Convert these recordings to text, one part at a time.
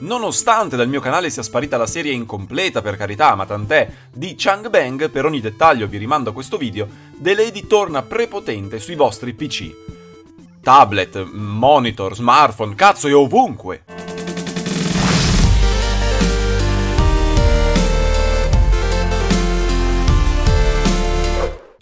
Nonostante dal mio canale sia sparita la serie incompleta per carità, ma tant'è, di Chang Bang, per ogni dettaglio vi rimando a questo video, The Lady torna prepotente sui vostri PC. Tablet, monitor, smartphone, cazzo è ovunque!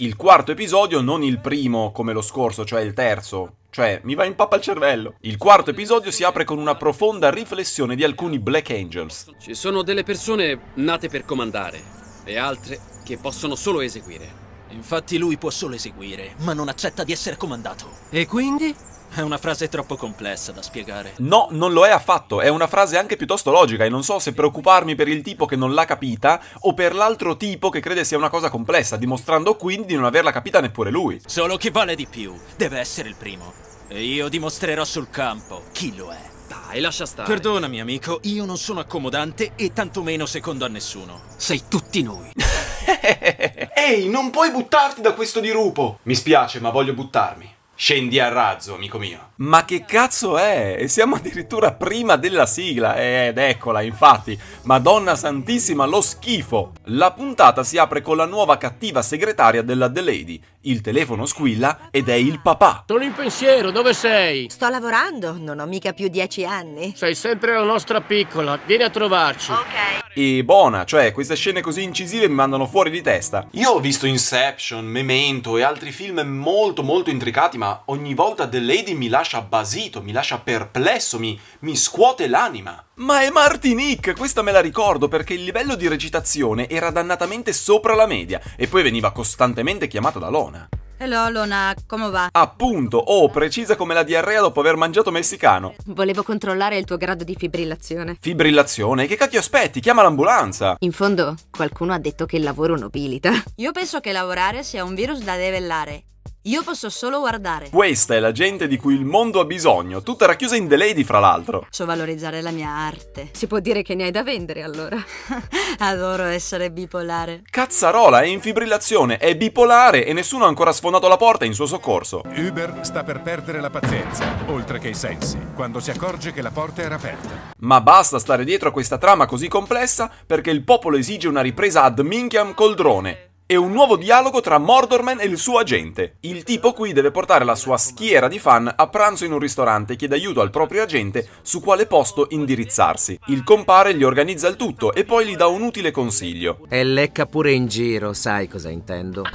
il quarto episodio, non il primo come lo scorso, cioè il terzo. Cioè, mi va in pappa il cervello. Il quarto episodio si apre con una profonda riflessione di alcuni Black Angels. Ci sono delle persone nate per comandare e altre che possono solo eseguire. Infatti lui può solo eseguire, ma non accetta di essere comandato. E quindi? È una frase troppo complessa da spiegare. No, non lo è affatto, è una frase anche piuttosto logica e non so se preoccuparmi per il tipo che non l'ha capita o per l'altro tipo che crede sia una cosa complessa, dimostrando quindi di non averla capita neppure lui. Solo chi vale di più deve essere il primo. E io dimostrerò sul campo chi lo è. Dai, lascia stare. Perdonami, amico, io non sono accomodante e tantomeno secondo a nessuno. Sei tutti noi. Ehi, non puoi buttarti da questo dirupo! Mi spiace, ma voglio buttarmi. Scendi a razzo, amico mio. Ma che cazzo è? E siamo addirittura prima della sigla, ed eccola infatti, Madonna Santissima lo schifo! La puntata si apre con la nuova cattiva segretaria della The Lady, il telefono squilla ed è il papà. Sono in pensiero, dove sei? Sto lavorando, non ho mica più dieci anni. Sei sempre la nostra piccola, vieni a trovarci. Ok. E buona, cioè queste scene così incisive mi mandano fuori di testa. Io ho visto Inception, Memento e altri film molto molto intricati, ma ogni volta The Lady mi lascia lascia basito, mi lascia perplesso, mi, mi scuote l'anima. Ma è Martinique, questa me la ricordo perché il livello di recitazione era dannatamente sopra la media e poi veniva costantemente chiamata da Lona. Hello Lona, come va? Appunto, oh, precisa come la diarrea dopo aver mangiato messicano. Volevo controllare il tuo grado di fibrillazione. Fibrillazione? Che cacchio aspetti? Chiama l'ambulanza! In fondo, qualcuno ha detto che il lavoro nobilita. Io penso che lavorare sia un virus da devellare. Io posso solo guardare. Questa è la gente di cui il mondo ha bisogno, tutta racchiusa in The Lady, fra l'altro. So valorizzare la mia arte. Si può dire che ne hai da vendere, allora. Adoro essere bipolare. Cazzarola è in fibrillazione, è bipolare e nessuno ha ancora sfondato la porta in suo soccorso. Uber sta per perdere la pazienza, oltre che i sensi, quando si accorge che la porta era aperta. Ma basta stare dietro a questa trama così complessa perché il popolo esige una ripresa ad minchiam col drone e un nuovo dialogo tra Mordorman e il suo agente. Il tipo qui deve portare la sua schiera di fan a pranzo in un ristorante e chiede aiuto al proprio agente su quale posto indirizzarsi. Il compare gli organizza il tutto e poi gli dà un utile consiglio. E lecca pure in giro, sai cosa intendo.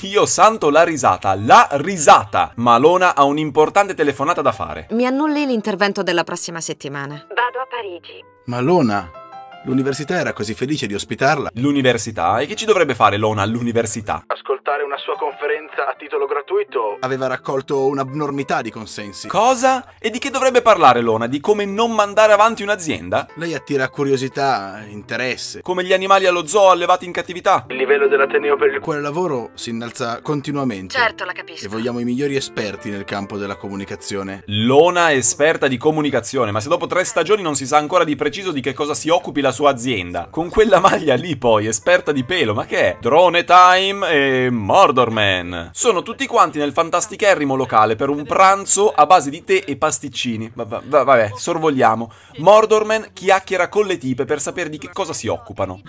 Dio santo la risata, la risata! Malona ha un'importante telefonata da fare. Mi annulli l'intervento della prossima settimana. Vado a Parigi. Malona? L'università era così felice di ospitarla. L'università? E che ci dovrebbe fare Lona all'università? Ascoltare una sua conferenza a titolo gratuito. Aveva raccolto un'abnormità di consensi. Cosa? E di che dovrebbe parlare Lona? Di come non mandare avanti un'azienda? Lei attira curiosità, interesse. Come gli animali allo zoo allevati in cattività. Il livello dell'ateneo per il quale lavoro si innalza continuamente. Certo, la capisco. E vogliamo i migliori esperti nel campo della comunicazione. Lona è esperta di comunicazione, ma se dopo tre stagioni non si sa ancora di preciso di che cosa si occupi la della sua azienda. Con quella maglia lì poi, esperta di pelo, ma che è? Drone Time e Mordor Man. Sono tutti quanti nel fantasticherrimo locale per un pranzo a base di tè e pasticcini. Va- va- vabbè, sorvogliamo. Mordor Man chiacchiera con le tipe per sapere di che cosa si occupano.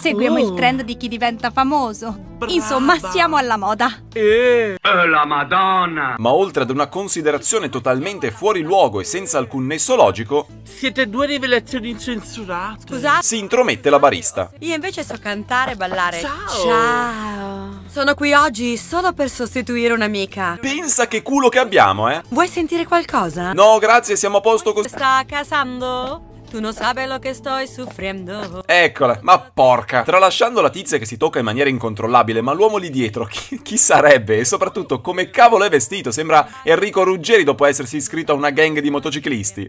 Seguiamo il oh. trend di chi diventa famoso. Insomma, siamo alla moda. E eh. eh, la Madonna! Ma oltre ad una considerazione totalmente fuori luogo e senza alcun nesso logico, Siete due rivelazioni incensurate. Scusa? Esatto. Si intromette la barista. Io invece so cantare e ballare. Ciao. Ciao. Sono qui oggi solo per sostituire un'amica. Pensa che culo che abbiamo, eh? Vuoi sentire qualcosa? No, grazie, siamo a posto così. Sta casando? Tu non sai lo che sto soffrendo. Eccola, ma porca. Tralasciando la tizia che si tocca in maniera incontrollabile, ma l'uomo lì dietro, chi, chi, sarebbe? E soprattutto, come cavolo è vestito? Sembra Enrico Ruggeri dopo essersi iscritto a una gang di motociclisti.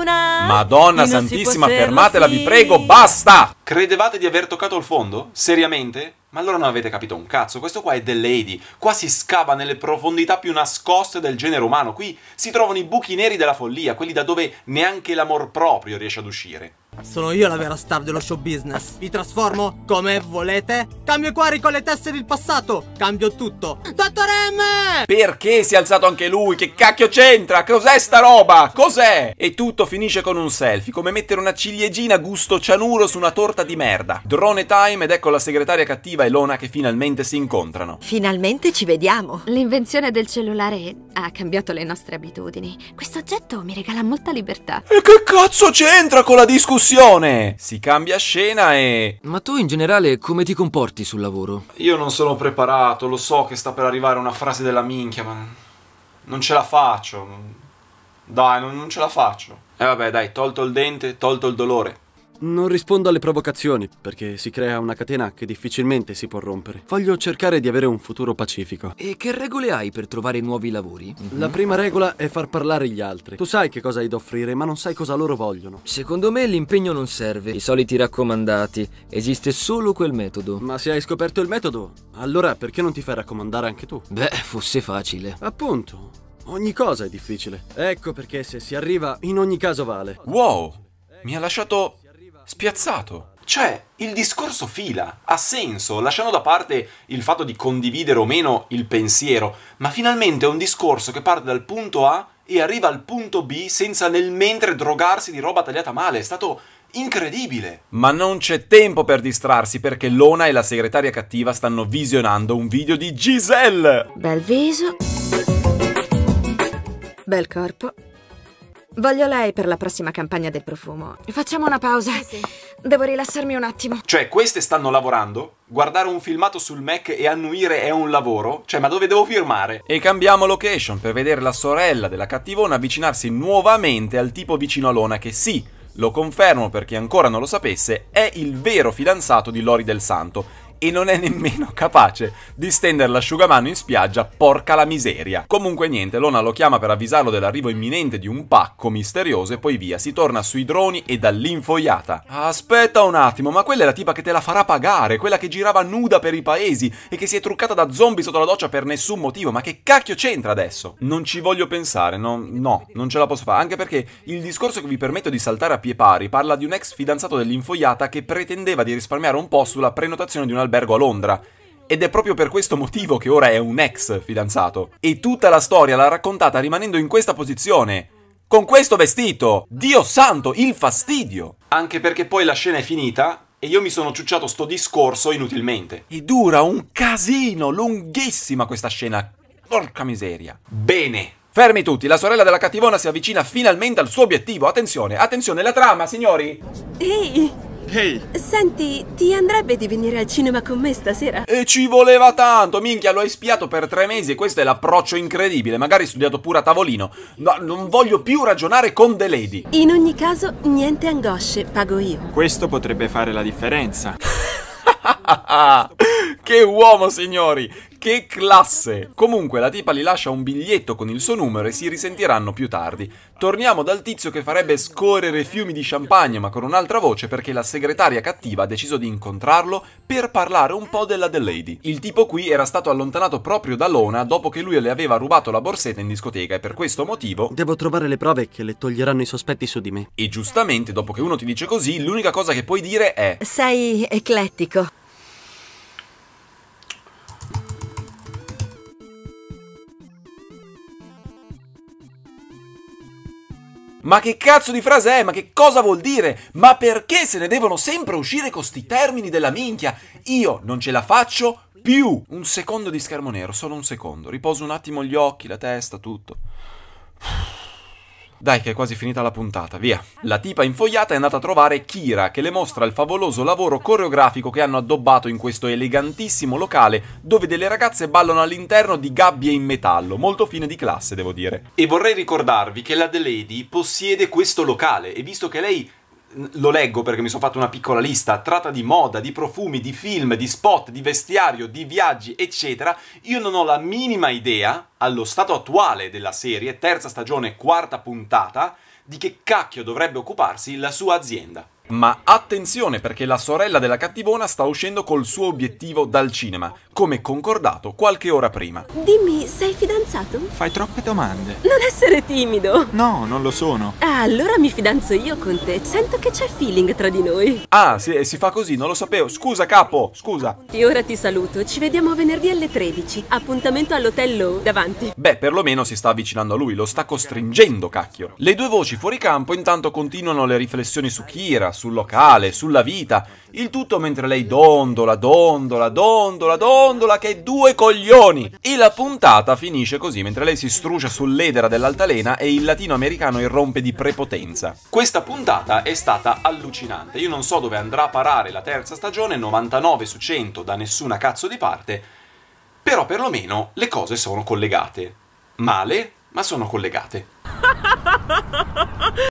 Madonna santissima, fermatela, vi prego, basta! Credevate di aver toccato il fondo? Seriamente? Ma allora non avete capito un cazzo, questo qua è The Lady, qua si scava nelle profondità più nascoste del genere umano, qui si trovano i buchi neri della follia, quelli da dove neanche l'amor proprio riesce ad uscire. Sono io la vera star dello show business. Vi trasformo come volete. Cambio i cuori con le teste del passato. Cambio tutto. Dottor M! Perché si è alzato anche lui? Che cacchio c'entra? Cos'è sta roba? Cos'è? E tutto finisce con un selfie, come mettere una ciliegina gusto cianuro su una torta di merda. Drone time ed ecco la segretaria cattiva e Lona che finalmente si incontrano. Finalmente ci vediamo. L'invenzione del cellulare ha cambiato le nostre abitudini. Questo oggetto mi regala molta libertà. E che cazzo c'entra con la discussione? discussione. Si cambia scena e... Ma tu in generale come ti comporti sul lavoro? Io non sono preparato, lo so che sta per arrivare una frase della minchia, ma... Non ce la faccio. Dai, non, non ce la faccio. E eh vabbè, dai, tolto il dente, tolto il dolore. Non rispondo alle provocazioni, perché si crea una catena che difficilmente si può rompere. Voglio cercare di avere un futuro pacifico. E che regole hai per trovare nuovi lavori? Mm -hmm. La prima regola è far parlare gli altri. Tu sai che cosa hai da offrire, ma non sai cosa loro vogliono. Secondo me l'impegno non serve. I soliti raccomandati. Esiste solo quel metodo. Ma se hai scoperto il metodo, allora perché non ti fai raccomandare anche tu? Beh, fosse facile. Appunto. Ogni cosa è difficile. Ecco perché se si arriva, in ogni caso vale. Wow! Mi ha lasciato spiazzato. Cioè, il discorso fila, ha senso, lasciando da parte il fatto di condividere o meno il pensiero, ma finalmente è un discorso che parte dal punto A e arriva al punto B senza nel mentre drogarsi di roba tagliata male. È stato incredibile. Ma non c'è tempo per distrarsi perché Lona e la segretaria cattiva stanno visionando un video di Giselle. Bel viso. Bel corpo Voglio lei per la prossima campagna del profumo. Facciamo una pausa. Sì, sì. Devo rilassarmi un attimo. Cioè, queste stanno lavorando? Guardare un filmato sul Mac e annuire è un lavoro? Cioè, ma dove devo firmare? E cambiamo location per vedere la sorella della cattivona avvicinarsi nuovamente al tipo vicino a Lona che sì, lo confermo per chi ancora non lo sapesse, è il vero fidanzato di Lori del Santo e non è nemmeno capace di stendere l'asciugamano in spiaggia, porca la miseria. Comunque niente, Lona lo chiama per avvisarlo dell'arrivo imminente di un pacco misterioso e poi via, si torna sui droni e dall'infoiata. Aspetta un attimo, ma quella è la tipa che te la farà pagare, quella che girava nuda per i paesi e che si è truccata da zombie sotto la doccia per nessun motivo, ma che cacchio c'entra adesso? Non ci voglio pensare, no, no, non ce la posso fare, anche perché il discorso che vi permetto di saltare a pie pari parla di un ex fidanzato dell'infoiata che pretendeva di risparmiare un po' sulla prenotazione di una albergo a Londra. Ed è proprio per questo motivo che ora è un ex fidanzato. E tutta la storia l'ha raccontata rimanendo in questa posizione. Con questo vestito! Dio santo, il fastidio! Anche perché poi la scena è finita e io mi sono ciucciato sto discorso inutilmente. E dura un casino, lunghissima questa scena. Porca miseria. Bene, Fermi tutti, la sorella della cattivona si avvicina finalmente al suo obiettivo. Attenzione, attenzione, la trama, signori! Ehi! Ehi! Hey. Senti, ti andrebbe di venire al cinema con me stasera? E ci voleva tanto, minchia, l'ho espiato per tre mesi e questo è l'approccio incredibile. Magari studiato pure a tavolino. No, non voglio più ragionare con The Lady. In ogni caso, niente angosce, pago io. Questo potrebbe fare la differenza. che uomo, signori! Che classe! Comunque la tipa gli lascia un biglietto con il suo numero e si risentiranno più tardi. Torniamo dal tizio che farebbe scorrere fiumi di champagne ma con un'altra voce perché la segretaria cattiva ha deciso di incontrarlo per parlare un po' della The Lady. Il tipo qui era stato allontanato proprio da Lona dopo che lui le aveva rubato la borsetta in discoteca e per questo motivo... Devo trovare le prove che le toglieranno i sospetti su di me. E giustamente dopo che uno ti dice così l'unica cosa che puoi dire è... Sei eclettico. Ma che cazzo di frase è? Ma che cosa vuol dire? Ma perché se ne devono sempre uscire con sti termini della minchia? Io non ce la faccio più! Un secondo di schermo nero, solo un secondo. Riposo un attimo gli occhi, la testa, tutto. Dai che è quasi finita la puntata, via. La tipa infogliata è andata a trovare Kira che le mostra il favoloso lavoro coreografico che hanno addobbato in questo elegantissimo locale dove delle ragazze ballano all'interno di gabbie in metallo, molto fine di classe devo dire. E vorrei ricordarvi che la The Lady possiede questo locale e visto che lei lo leggo perché mi sono fatto una piccola lista, tratta di moda, di profumi, di film, di spot, di vestiario, di viaggi, eccetera, io non ho la minima idea, allo stato attuale della serie, terza stagione, quarta puntata, di che cacchio dovrebbe occuparsi la sua azienda. Ma attenzione perché la sorella della cattivona sta uscendo col suo obiettivo dal cinema, come concordato qualche ora prima. Dimmi, sei fidanzato? Fai troppe domande. Non essere timido. No, non lo sono. Ah, allora mi fidanzo io con te. Sento che c'è feeling tra di noi. Ah, si, si fa così, non lo sapevo. Scusa, capo, scusa. E ora ti saluto. Ci vediamo venerdì alle 13. Appuntamento all'hotel davanti. Beh, perlomeno si sta avvicinando a lui, lo sta costringendo, cacchio. Le due voci fuori campo intanto continuano le riflessioni su Kira, sul locale, sulla vita, il tutto mentre lei dondola, dondola, dondola, dondola, che due coglioni! E la puntata finisce così, mentre lei si strucia sull'edera dell'altalena e il latinoamericano irrompe di prepotenza. Questa puntata è stata allucinante, io non so dove andrà a parare la terza stagione, 99 su 100 da nessuna cazzo di parte, però perlomeno le cose sono collegate. Male, ma sono collegate.